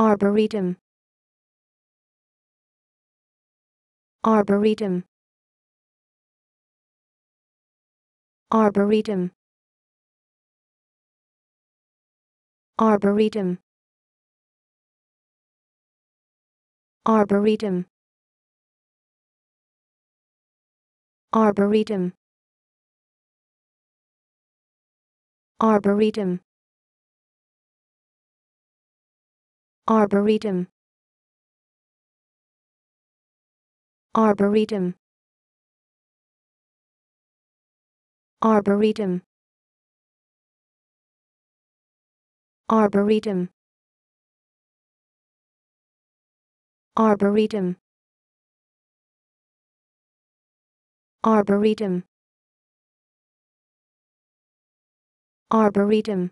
Arboretum Arboretum Arboretum Arboretum Arboretum Arboretum Arboretum Arboretum Arboretum Arboretum Arboretum Arboretum Arboretum Arboretum